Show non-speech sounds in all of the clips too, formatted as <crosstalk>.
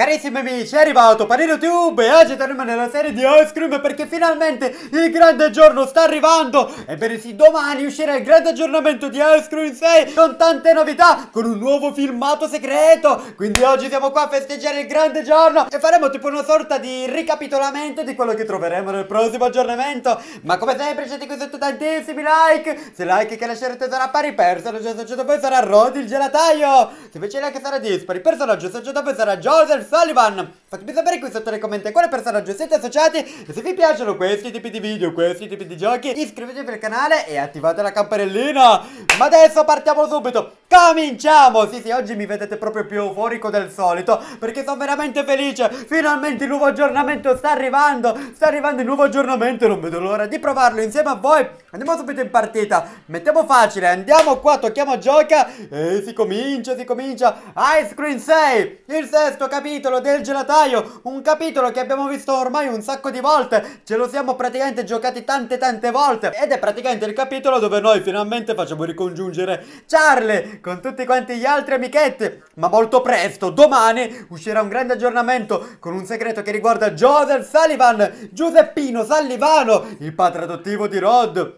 Carissimi amici, è arrivato Panino Tube e oggi torniamo nella serie di Ice Cream perché finalmente il grande giorno sta arrivando Ebbene sì, domani uscirà il grande aggiornamento di Ice Cream 6 con tante novità, con un nuovo filmato segreto Quindi oggi siamo qua a festeggiare il grande giorno e faremo tipo una sorta di ricapitolamento di quello che troveremo nel prossimo aggiornamento Ma come sempre siete qui sotto tantissimi like, se like che lascerete sarà pari, personaggio associato a voi sarà Rodi il gelataio Se invece like sarà dispari, personaggio associato a voi sarà Joseph Sullivan Fatemi sapere qui sotto nei commenti a quale personaggio siete associati E se vi piacciono questi tipi di video, questi tipi di giochi Iscrivetevi al canale e attivate la campanellina Ma adesso partiamo subito Cominciamo! Sì sì, oggi mi vedete proprio più euforico del solito Perché sono veramente felice Finalmente il nuovo aggiornamento sta arrivando Sta arrivando il nuovo aggiornamento Non vedo l'ora di provarlo insieme a voi Andiamo subito in partita Mettiamo facile, andiamo qua, tocchiamo a gioca E si comincia, si comincia Ice Cream 6 Il sesto capito capitolo del gelataio, un capitolo che abbiamo visto ormai un sacco di volte, ce lo siamo praticamente giocati tante tante volte ed è praticamente il capitolo dove noi finalmente facciamo ricongiungere Charlie con tutti quanti gli altri amichetti, ma molto presto, domani, uscirà un grande aggiornamento con un segreto che riguarda Joseph Sullivan, Giuseppino Sullivano, il padre adottivo di Rod.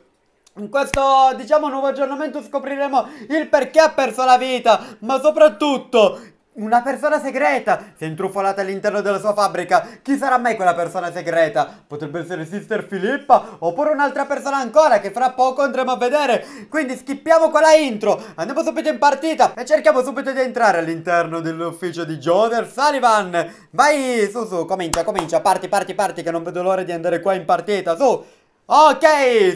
In questo, diciamo, nuovo aggiornamento scopriremo il perché ha perso la vita, ma soprattutto una persona segreta! Si è intrufolata all'interno della sua fabbrica! Chi sarà mai quella persona segreta? Potrebbe essere Sister Filippa oppure un'altra persona ancora che fra poco andremo a vedere! Quindi skippiamo quella intro! Andiamo subito in partita e cerchiamo subito di entrare all'interno dell'ufficio di Joder Sullivan! Vai su su, comincia, comincia, parti, parti, parti che non vedo l'ora di andare qua in partita, su! Ok,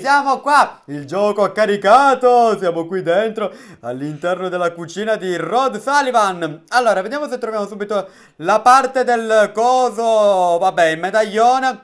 siamo qua, il gioco ha caricato, siamo qui dentro all'interno della cucina di Rod Sullivan Allora, vediamo se troviamo subito la parte del coso, vabbè, il medaglione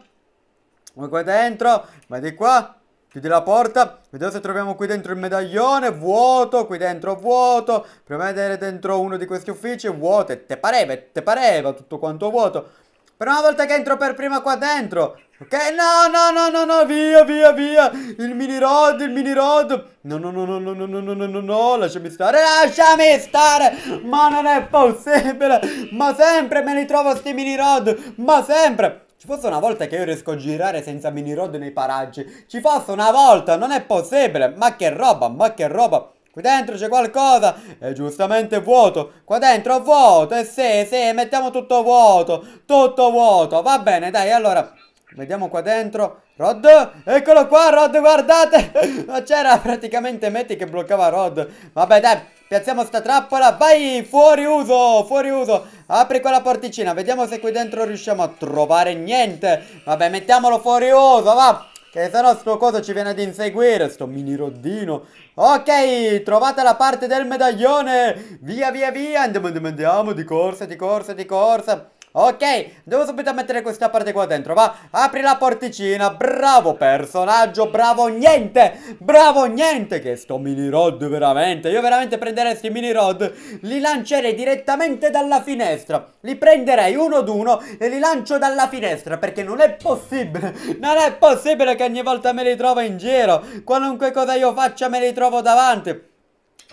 Come qua dentro, vai di qua, chiudi la porta Vediamo se troviamo qui dentro il medaglione, vuoto, qui dentro vuoto prima di vedere dentro uno di questi uffici, vuoto, e te pareva, te pareva, tutto quanto vuoto Però una volta che entro per prima qua dentro Ok, no, no, no, no, no, via, via, via Il mini rod, il mini rod No, no, no, no, no, no, no, no, no, no, no Lasciami stare, lasciami stare Ma non è possibile Ma sempre me li trovo sti mini rod Ma sempre ci fosse una volta che io riesco a girare senza mini rod nei paraggi. Ci fosse una volta, non è possibile. Ma che roba, ma che roba. Qui dentro c'è qualcosa, è giustamente vuoto. Qua dentro vuoto, e eh sì, sì, mettiamo tutto vuoto, tutto vuoto. Va bene, dai, allora Vediamo qua dentro. Rod, eccolo qua Rod, guardate! Ma c'era praticamente Metti che bloccava Rod. Vabbè dai, piazziamo sta trappola. Vai, fuori uso, fuori uso. Apri quella porticina, vediamo se qui dentro riusciamo a trovare niente. Vabbè, mettiamolo fuori uso, va! Che se no sto coso ci viene ad inseguire, sto mini roddino. Ok, trovate la parte del medaglione. Via, via, via. Andiamo, andiamo, andiamo, di corsa, di corsa, di corsa. Ok, devo subito mettere questa parte qua dentro, va Apri la porticina, bravo personaggio, bravo niente Bravo niente che sto mini rod veramente Io veramente prenderei questi mini rod Li lancerei direttamente dalla finestra Li prenderei uno ad uno e li lancio dalla finestra Perché non è possibile, non è possibile che ogni volta me li trovo in giro Qualunque cosa io faccia me li trovo davanti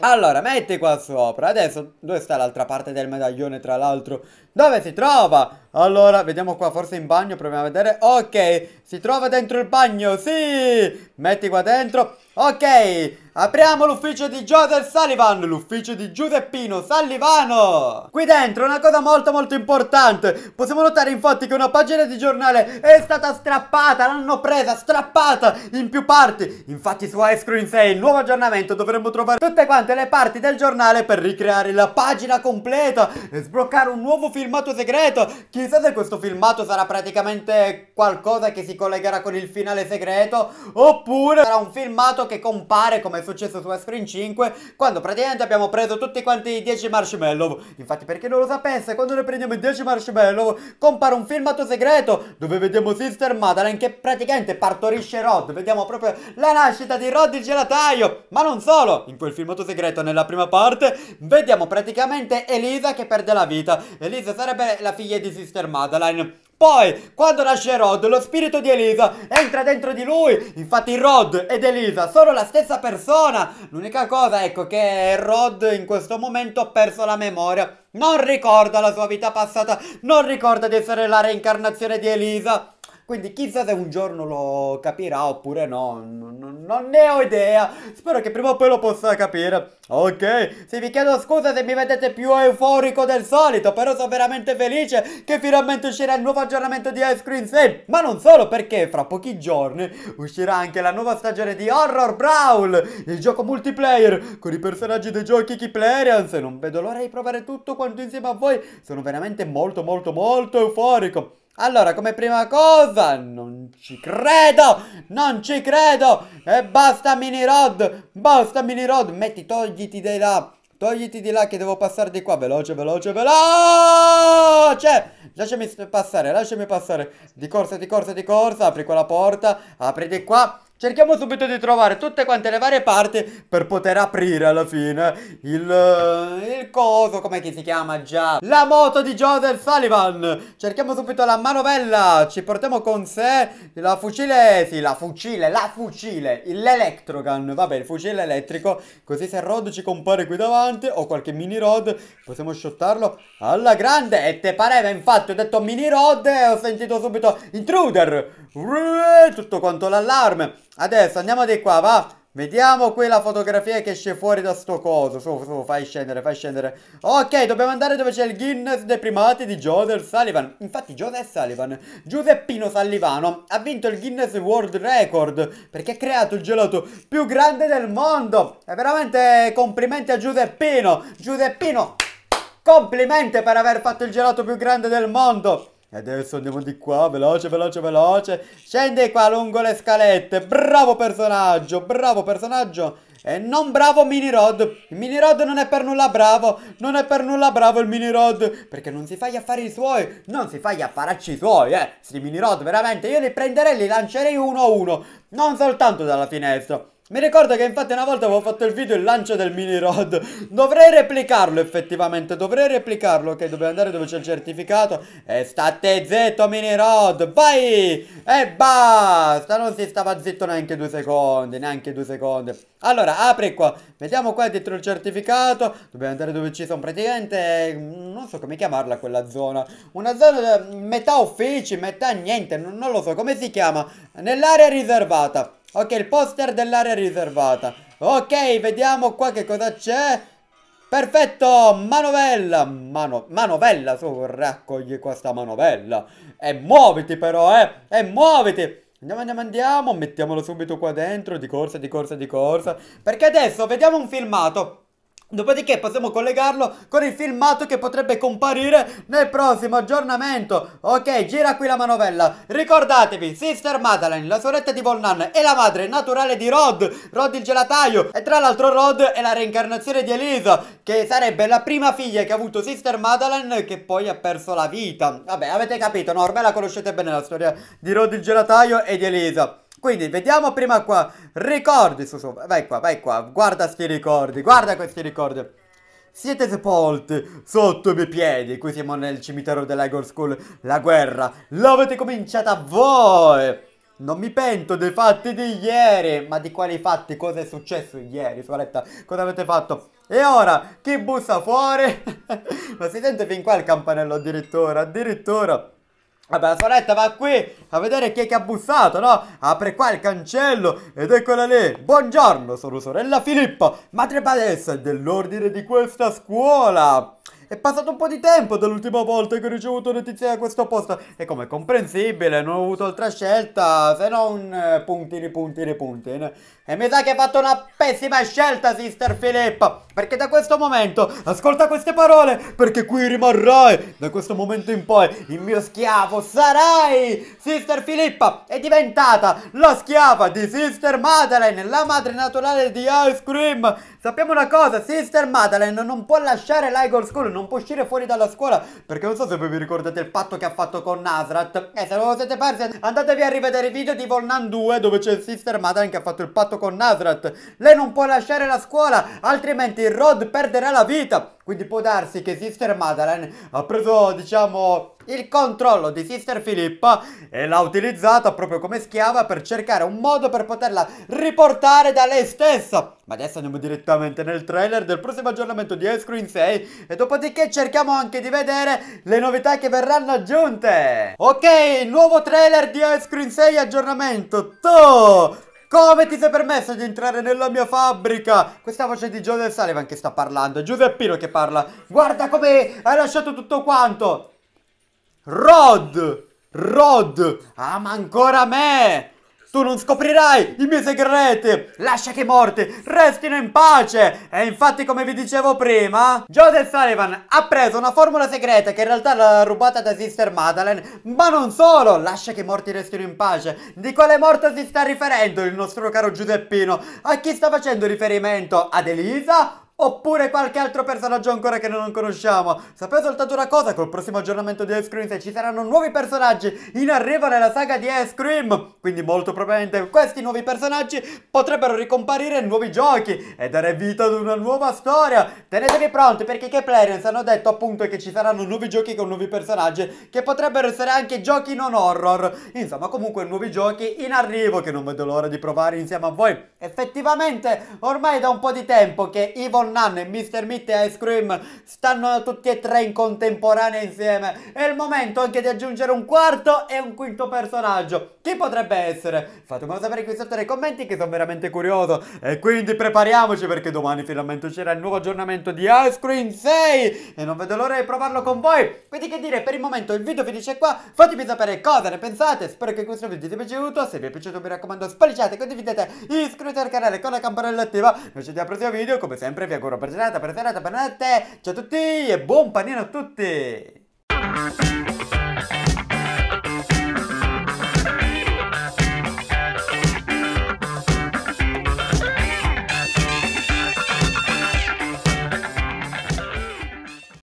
allora, metti qua sopra. Adesso, dove sta l'altra parte del medaglione, tra l'altro? Dove si trova? Allora, vediamo qua, forse in bagno, proviamo a vedere Ok, si trova dentro il bagno, sì Metti qua dentro Ok, apriamo l'ufficio di Joseph Sullivan L'ufficio di Giuseppino Sallivano Qui dentro una cosa molto molto importante Possiamo notare infatti che una pagina di giornale è stata strappata L'hanno presa, strappata in più parti Infatti su Ice iScreen 6, il nuovo aggiornamento Dovremmo trovare tutte quante le parti del giornale per ricreare la pagina completa E sbloccare un nuovo film filmato segreto. Chissà se questo filmato sarà praticamente qualcosa che si collegherà con il finale segreto. Oppure sarà un filmato che compare come è successo su Screen 5 quando praticamente abbiamo preso tutti quanti i 10 marshmallow. Infatti per chi non lo sapesse quando ne prendiamo i 10 marshmallow compare un filmato segreto dove vediamo Sister Madeline che praticamente partorisce Rod. Vediamo proprio la nascita di Rod il gelataio. Ma non solo, in quel filmato segreto nella prima parte vediamo praticamente Elisa che perde la vita. Elisa Elisa sarebbe la figlia di Sister Madeline. Poi, quando nasce Rod, lo spirito di Elisa entra dentro di lui. Infatti Rod ed Elisa sono la stessa persona. L'unica cosa, ecco, che Rod in questo momento ha perso la memoria. Non ricorda la sua vita passata, non ricorda di essere la reincarnazione di Elisa. Quindi chissà se un giorno lo capirà oppure no, n- non ne ho idea. Spero che prima o poi lo possa capire. Ok, se vi chiedo scusa se mi vedete più euforico del solito, però sono veramente felice che finalmente uscirà il nuovo aggiornamento di Ice Cream 6. Ma non solo perché fra pochi giorni uscirà anche la nuova stagione di Horror Brawl, il gioco multiplayer con i personaggi dei giochi Keyplayerians. Non vedo l'ora di provare tutto quanto insieme a voi. Sono veramente molto molto molto euforico. Allora, come prima cosa, non ci credo, non ci credo, e basta mini rod, basta mini rod, metti, togliti di là, togliti di là che devo passare di qua, veloce, veloce, veloce, lasciami passare, lasciami passare, di corsa, di corsa, di corsa, apri quella porta, apri di qua, Cerchiamo subito di trovare tutte quante le varie parti per poter aprire alla fine il, eh, il coso, come si chiama già? La moto di Joseph Sullivan! Cerchiamo subito la manovella, ci portiamo con sé la fucile, sì, la fucile, la fucile, l'electrogun, vabbè, il fucile elettrico, così se Rod ci compare qui davanti o qualche mini Rod, possiamo shottarlo alla grande e te pareva infatti ho detto mini Rod e ho sentito subito intruder! tutto quanto l'allarme. Adesso andiamo di qua, va. Vediamo quella fotografia che esce fuori da sto coso. Su, su, fai scendere, fai scendere. Ok, dobbiamo andare dove c'è il Guinness dei primati di Joseph Sullivan. Infatti, Joseph Sullivan, Giuseppino Sallivano, ha vinto il Guinness World Record perché ha creato il gelato più grande del mondo. E veramente complimenti a Giuseppino. Giuseppino, complimenti per aver fatto il gelato più grande del mondo. E adesso andiamo di qua, veloce, veloce, veloce. Scende qua lungo le scalette. Bravo personaggio, bravo personaggio. E non bravo Mini Rod. Il Mini Rod non è per nulla bravo. Non è per nulla bravo il Mini Rod. Perché non si fa gli affari suoi. Non si fa gli affaracci suoi, eh. Sti Mini Rod, veramente. Io li prenderei e li lancerei uno a uno non soltanto dalla finestra. Mi ricordo che infatti una volta avevo fatto il video il lancio del mini rod. Dovrei replicarlo effettivamente, dovrei replicarlo. Ok, dobbiamo andare dove c'è il certificato. E state zitto mini rod, vai! E basta! Non si stava zitto neanche due secondi, neanche due secondi. Allora, apri qua. Vediamo qua dietro il certificato. Dobbiamo andare dove ci sono praticamente... Mm, non so come chiamarla quella zona. Una zona mm, metà uffici, metà niente, non, non lo so. Come si chiama? Nell'area riservata riservata. Ok, il poster dell'area riservata. Ok, vediamo qua che cosa c'è. Perfetto, manovella, mano, manovella, su, raccogli questa manovella. E muoviti però, eh, e muoviti. Andiamo, andiamo, andiamo, mettiamolo subito qua dentro, di corsa, di corsa, di corsa. Perché adesso vediamo un filmato Dopodiché possiamo collegarlo con il filmato che potrebbe comparire nel prossimo aggiornamento. Ok, gira qui la manovella. Ricordatevi, Sister Madeline, la sorella di Volnan, è la madre naturale di Rod, Rod il gelataio. E tra l'altro Rod è la reincarnazione di Elisa, che sarebbe la prima figlia che ha avuto Sister Madeline che poi ha perso la vita. Vabbè, avete capito, no? Ormai la conoscete bene la storia di Rod il gelataio e di Elisa. Quindi vediamo prima qua. Ricordi, su Susu. Vai qua, vai qua. Guarda questi ricordi. Guarda questi ricordi. Siete sepolti sotto i miei piedi. Qui siamo nel cimitero dell'Igor School. La guerra l'avete cominciata voi. Non mi pento dei fatti di ieri. Ma di quali fatti? Cosa è successo ieri? Suaretta, cosa avete fatto? E ora, chi bussa fuori? <laughs> ma si sente fin qua il campanello addirittura, addirittura. Vabbè, la soretta va qui a vedere chi è che ha bussato, no? Apre qua il cancello ed eccola lì. Buongiorno, sono sorella Filippo, madre padessa dell'ordine di questa scuola. È passato un po' di tempo dall'ultima volta che ho ricevuto notizie da questo posto. E come comprensibile, non ho avuto altra scelta se non eh, puntini, puntini, puntini. E mi sa che hai fatto una pessima scelta, Sister Filippa. Perché da questo momento, ascolta queste parole, perché qui rimarrai. Da questo momento in poi, il mio schiavo sarai. Sister Filippa è diventata la schiava di Sister Madeleine, la madre naturale di Ice Cream. Sappiamo una cosa, Sister Madeleine non può lasciare l'Igor School, non può uscire fuori dalla scuola, perché non so se voi vi ricordate il patto che ha fatto con Nasrat. E eh, se non lo siete persi, andatevi a rivedere i video di Volnan 2 dove c'è Sister Madeleine che ha fatto il patto con Nasrat. Lei non può lasciare la scuola, altrimenti Rod perderà la vita. Quindi può darsi che Sister Madeleine ha preso, diciamo il controllo di Sister Filippa e l'ha utilizzata proprio come schiava per cercare un modo per poterla riportare da lei stessa. Ma adesso andiamo direttamente nel trailer del prossimo aggiornamento di Screen 6 e dopodiché cerchiamo anche di vedere le novità che verranno aggiunte. Ok, nuovo trailer di Screen 6 aggiornamento. Toh! Come ti sei permesso di entrare nella mia fabbrica? Questa voce di Joseph Sullivan che sta parlando, Giuseppino che parla. Guarda come hai lasciato tutto quanto. Rod! Rod! Ama ancora me! Tu non scoprirai i miei segreti! Lascia che i morti restino in pace! E infatti, come vi dicevo prima, Joseph Sullivan ha preso una formula segreta che in realtà l'ha rubata da Sister Madeleine, ma non solo! Lascia che morti restino in pace! Di quale morto si sta riferendo il nostro caro Giuseppino? A chi sta facendo riferimento? Ad Elisa? oppure qualche altro personaggio ancora che non conosciamo. Sapete soltanto una cosa, col prossimo aggiornamento di Ice Cream se ci saranno nuovi personaggi in arrivo nella saga di Ice Cream. quindi molto probabilmente questi nuovi personaggi potrebbero ricomparire in nuovi giochi e dare vita ad una nuova storia. Tenetevi pronti perché i Keplarians hanno detto appunto che ci saranno nuovi giochi con nuovi personaggi che potrebbero essere anche giochi non horror. Insomma, comunque nuovi giochi in arrivo che non vedo l'ora di provare insieme a voi. Effettivamente, ormai da un po' di tempo che Evil Ron e Mr. Meat e Ice Cream stanno tutti e tre in contemporanea insieme. È il momento anche di aggiungere un quarto e un quinto personaggio. Chi potrebbe essere? Fatemelo sapere qui sotto nei commenti che sono veramente curioso. E quindi prepariamoci perché domani finalmente uscirà il nuovo aggiornamento di Ice Cream 6 e non vedo l'ora di provarlo con voi. Quindi che dire, per il momento il video finisce qua. Fatemi sapere cosa ne pensate. Spero che questo video ti sia piaciuto. Se vi è piaciuto mi raccomando spolliciate, condividete, iscrivetevi al canale con la campanella attiva. Noi ci vediamo al prossimo video. Come sempre vi auguro ancora per serata, per serata, per notte. Ciao a tutti e buon panino a tutti!